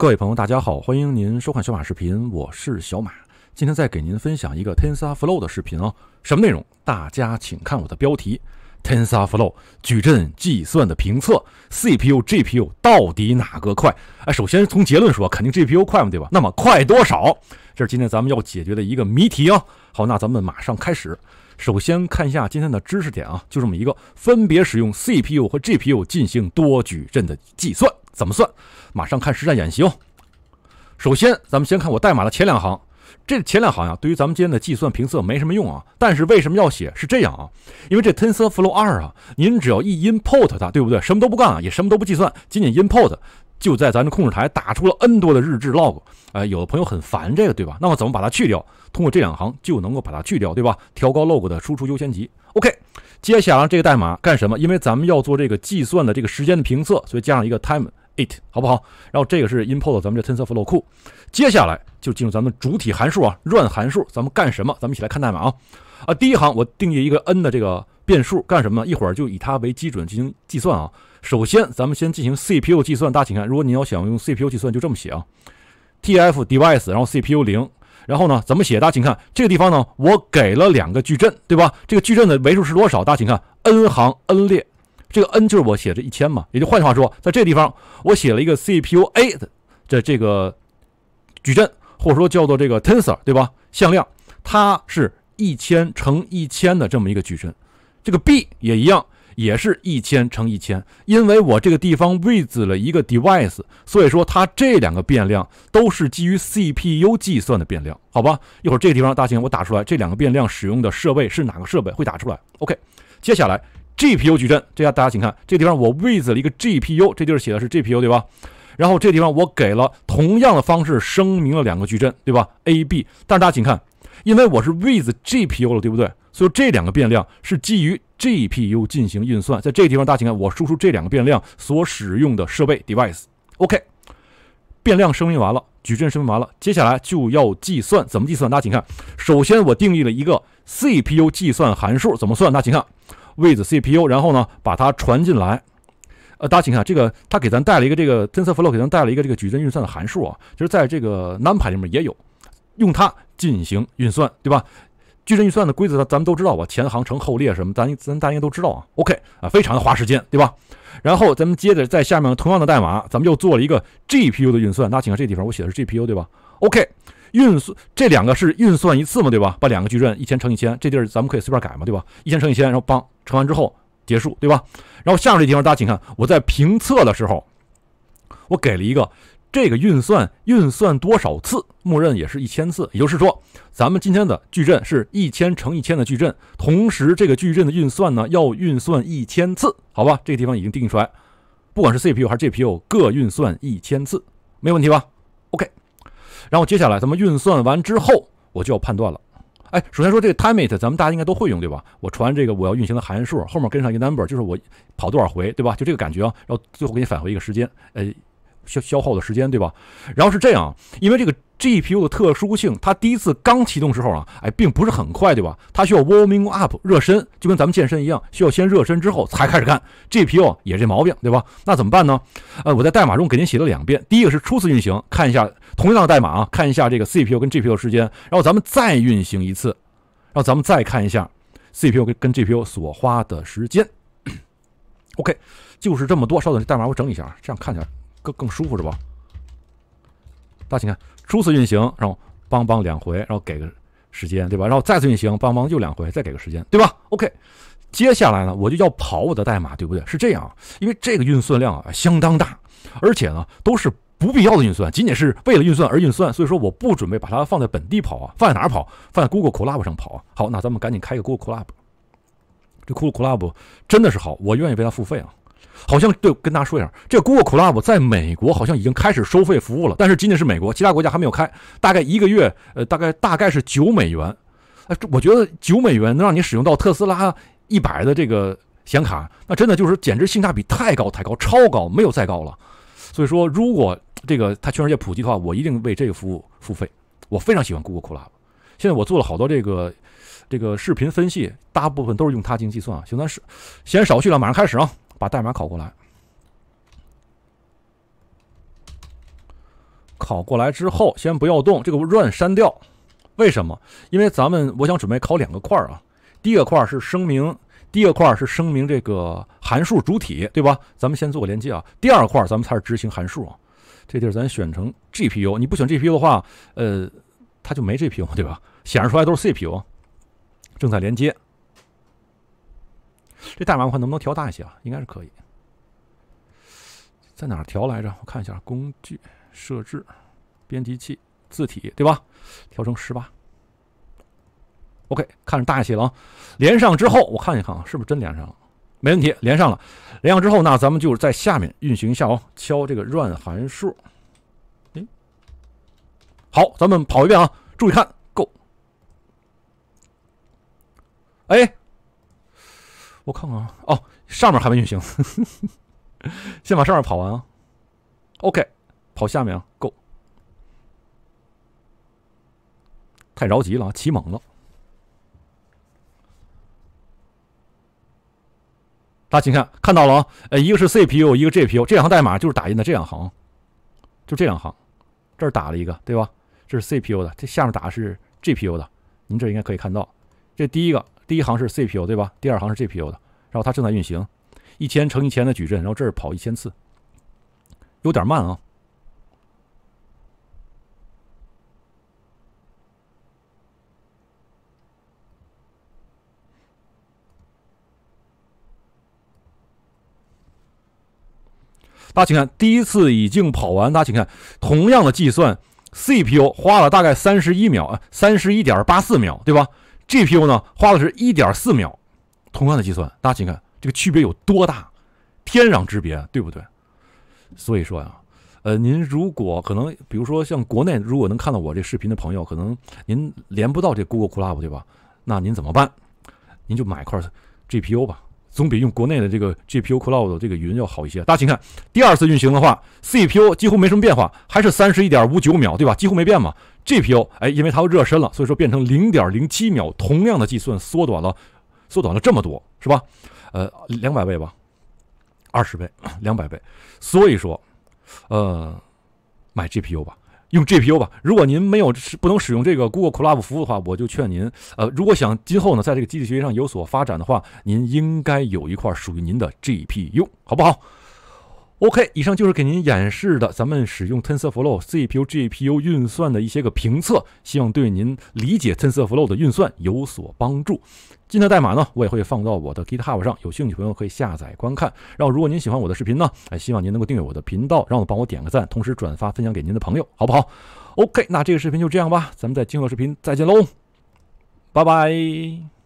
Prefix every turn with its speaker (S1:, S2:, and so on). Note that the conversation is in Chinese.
S1: 各位朋友，大家好，欢迎您收看小马视频，我是小马，今天再给您分享一个 TensorFlow 的视频啊，什么内容？大家请看我的标题，TensorFlow 矩阵计算的评测，CPU GPU 到底哪个快？哎，首先从结论说，肯定 GPU 快嘛，对吧？那么快多少？这是今天咱们要解决的一个谜题啊。好，那咱们马上开始。首先看一下今天的知识点啊，就这么一个分别使用 CPU 和 GPU 进行多矩阵的计算，怎么算？马上看实战演习。哦。首先，咱们先看我代码的前两行，这前两行啊，对于咱们今天的计算评测没什么用啊。但是为什么要写？是这样啊，因为这 TensorFlow 二啊，您只要一 import 它，对不对？什么都不干啊，也什么都不计算，仅仅 import。就在咱的控制台打出了 N 多的日志 log，哎，有的朋友很烦这个，对吧？那么怎么把它去掉？通过这两行就能够把它去掉，对吧？调高 log 的输出优先级。OK，接下来这个代码干什么？因为咱们要做这个计算的这个时间的评测，所以加上一个 time it，好不好？然后这个是 import 咱们这 TensorFlow 库。接下来就进入咱们主体函数啊 run 函数，咱们干什么？咱们一起来看代码啊啊，第一行我定义一个 n 的这个变数，干什么？呢？一会儿就以它为基准进行计算啊。首先，咱们先进行 CPU 计算。大家请看，如果您要想用 CPU 计算，就这么写啊：tf.device，然后 CPU 零。然后呢，怎么写？大家请看这个地方呢，我给了两个矩阵，对吧？这个矩阵的维数是多少？大家请看，n 行 n 列，这个 n 就是我写这一千嘛。也就换句话说，在这个地方我写了一个 CPU A 的这这个矩阵，或者说叫做这个 tensor，对吧？向量，它是一千乘一千的这么一个矩阵。这个 B 也一样。也是一千乘一千，因为我这个地方 with 了一个 device，所以说它这两个变量都是基于 CPU 计算的变量，好吧？一会儿这个地方，大兴我打出来，这两个变量使用的设备是哪个设备？会打出来？OK，接下来 GPU 矩阵，这下大家请看，这地方我 with 了一个 GPU，这地儿写的是 GPU 对吧？然后这地方我给了同样的方式声明了两个矩阵，对吧？A、B，但是大家请看，因为我是 with GPU 了，对不对？所以这两个变量是基于 GPU 进行运算，在这个地方大家请看，我输出这两个变量所使用的设备 device。OK，变量声明完了，矩阵声明完了，接下来就要计算，怎么计算？大家请看，首先我定义了一个 CPU 计算函数，怎么算？大家请看，with CPU，然后呢，把它传进来。呃，大家请看，这个它给咱带了一个这个 TensorFlow 给咱带了一个这个矩阵运算的函数啊，就是在这个 NumPy 里面也有，用它进行运算，对吧？矩阵运算的规则，咱咱们都知道吧？前行乘后列什么，咱咱大家应该都知道啊。OK 啊，非常的花时间，对吧？然后咱们接着在下面同样的代码，咱们又做了一个 GPU 的运算。大家请看这地方，我写的是 GPU，对吧？OK，运算这两个是运算一次嘛，对吧？把两个矩阵一千乘一千，这地儿咱们可以随便改嘛，对吧？一千乘一千，然后帮乘完之后结束，对吧？然后下面这地方，大家请看，我在评测的时候，我给了一个。这个运算运算多少次，默认也是一千次。也就是说，咱们今天的矩阵是一千乘一千的矩阵，同时这个矩阵的运算呢，要运算一千次，好吧？这个地方已经定义出来，不管是 CPU 还是 GPU，各运算一千次，没问题吧？OK。然后接下来，咱们运算完之后，我就要判断了。哎，首先说这个 timeit，咱们大家应该都会用对吧？我传这个我要运行的函数，后面跟上一个 number，就是我跑多少回，对吧？就这个感觉啊。然后最后给你返回一个时间，哎。消消耗的时间，对吧？然后是这样，因为这个 G P U 的特殊性，它第一次刚启动时候啊，哎，并不是很快，对吧？它需要 warming up 热身，就跟咱们健身一样，需要先热身之后才开始干。G P U 也这毛病，对吧？那怎么办呢？呃，我在代码中给您写了两遍，第一个是初次运行，看一下同样的代码啊，看一下这个 C P U 跟 G P U 时间，然后咱们再运行一次，然后咱们再看一下 C P U 跟跟 G P U 所花的时间。OK，就是这么多，稍等，代码我整理一下，这样看起来。更更舒服是吧？大家请看初次运行，然后邦邦两回，然后给个时间，对吧？然后再次运行，邦邦又两回，再给个时间，对吧？OK，接下来呢，我就要跑我的代码，对不对？是这样，因为这个运算量啊相当大，而且呢都是不必要的运算，仅仅是为了运算而运算，所以说我不准备把它放在本地跑啊，放在哪跑？放在 Google Cloud 上跑啊。好，那咱们赶紧开个 Google Cloud，这 Google Cloud 真的是好，我愿意为它付费啊。好像对，跟大家说一下，这 Google Club 在美国好像已经开始收费服务了，但是仅仅是美国，其他国家还没有开。大概一个月，呃，大概大概是九美元。哎，我觉得九美元能让你使用到特斯拉一百的这个显卡，那真的就是简直性价比太高太高，超高，没有再高了。所以说，如果这个它全世界普及的话，我一定为这个服务付费。我非常喜欢 Google Club。现在我做了好多这个这个视频分析，大部分都是用它进行计算啊。行，咱是先少叙了，马上开始啊。把代码拷过来，拷过来之后先不要动这个 run 删掉，为什么？因为咱们我想准备考两个块儿啊，第一个块儿是声明，第一个块儿是声明这个函数主体，对吧？咱们先做个连接啊。第二块儿咱们才是执行函数啊。这地儿咱选成 GPU，你不选 GPU 的话，呃，它就没 GPU 对吧？显示出来都是 CPU，正在连接。这代码我能不能调大一些啊？应该是可以，在哪调来着？我看一下工具设置、编辑器字体，对吧？调成十八。OK，看着大一些了啊。连上之后，我看一看啊，是不是真连上了？没问题，连上了。连上之后，那咱们就是在下面运行一下哦，敲这个 run 函数。哎，好，咱们跑一遍啊！注意看，Go。哎。我看看啊，哦，上面还没运行，先把上面跑完啊。OK，跑下面啊，够。太着急了，起猛了。大家请看，看到了啊，呃，一个是 CPU，一个 GPU，这两行代码就是打印的这两行，就这两行。这儿打了一个，对吧？这是 CPU 的，这下面打的是 GPU 的。您这应该可以看到，这第一个。第一行是 CPU 对吧？第二行是 GPU 的，然后它正在运行一千乘一千的矩阵，然后这儿跑一千次，有点慢啊。大家请看，第一次已经跑完，大家请看，同样的计算，CPU 花了大概三十一秒啊，三十一点八四秒，对吧？GPU 呢，花的是1.4秒，同样的计算，大家请看这个区别有多大，天壤之别，对不对？所以说呀，呃，您如果可能，比如说像国内如果能看到我这视频的朋友，可能您连不到这 Google Cloud，对吧？那您怎么办？您就买一块 GPU 吧。总比用国内的这个 GPU Cloud 这个云要好一些。大家请看，第二次运行的话，CPU 几乎没什么变化，还是三十一点五九秒，对吧？几乎没变嘛。GPU 哎，因为它热身了，所以说变成零点零七秒，同样的计算缩短了，缩短了这么多，是吧？呃，两百倍吧，二十倍，两百倍。所以说，呃，买 GPU 吧。用 GPU 吧。如果您没有不能使用这个 Google Cloud 服务的话，我就劝您，呃，如果想今后呢在这个机器学习上有所发展的话，您应该有一块属于您的 GPU，好不好？OK，以上就是给您演示的咱们使用 Tensor Flow CPU GPU 运算的一些个评测，希望对您理解 Tensor Flow 的运算有所帮助。今天的代码呢，我也会放到我的 GitHub 上，有兴趣朋友可以下载观看。然后，如果您喜欢我的视频呢，哎，希望您能够订阅我的频道，让我帮我点个赞，同时转发分享给您的朋友，好不好？OK，那这个视频就这样吧，咱们在今后的视频再见喽，拜拜。